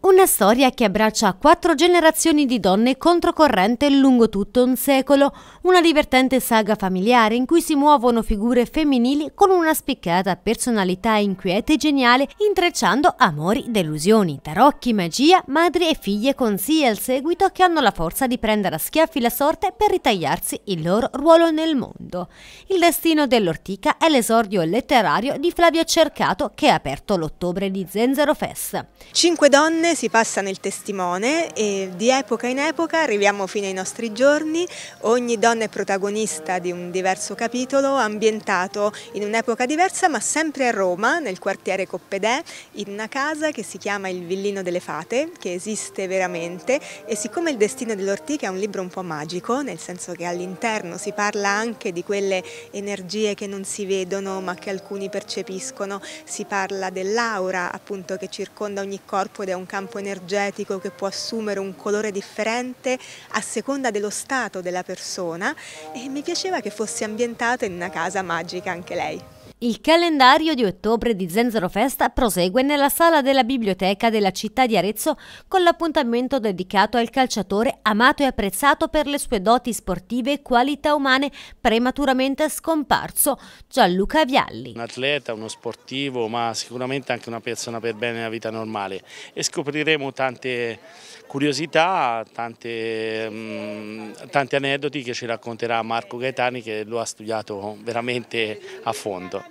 Una storia che abbraccia quattro generazioni di donne controcorrente lungo tutto un secolo, una divertente saga familiare in cui si muovono figure femminili con una spiccata personalità inquieta e geniale, intrecciando amori, delusioni, tarocchi, magia, madri e figlie con sì al seguito che hanno la forza di prendere a schiaffi la sorte per ritagliarsi il loro ruolo nel mondo. Il destino dell'ortica è l'esordio letterario di Flavio Cercato che ha aperto l'ottobre di Zenzero Fest. Cinque donne donne, si passa nel testimone e di epoca in epoca arriviamo fino ai nostri giorni, ogni donna è protagonista di un diverso capitolo ambientato in un'epoca diversa ma sempre a Roma, nel quartiere Coppedè, in una casa che si chiama Il Villino delle Fate, che esiste veramente e siccome Il Destino dell'Ortica è un libro un po' magico, nel senso che all'interno si parla anche di quelle energie che non si vedono ma che alcuni percepiscono, si parla dell'aura appunto che circonda ogni corpo ed è un campo energetico che può assumere un colore differente a seconda dello stato della persona e mi piaceva che fosse ambientata in una casa magica anche lei. Il calendario di ottobre di Zenzero Festa prosegue nella sala della biblioteca della città di Arezzo con l'appuntamento dedicato al calciatore amato e apprezzato per le sue doti sportive e qualità umane prematuramente scomparso, Gianluca Vialli. Un atleta, uno sportivo, ma sicuramente anche una persona per bene nella vita normale e scopriremo tante curiosità, tante, mh, mm, tanti aneddoti che ci racconterà Marco Gaetani che lo ha studiato veramente a fondo.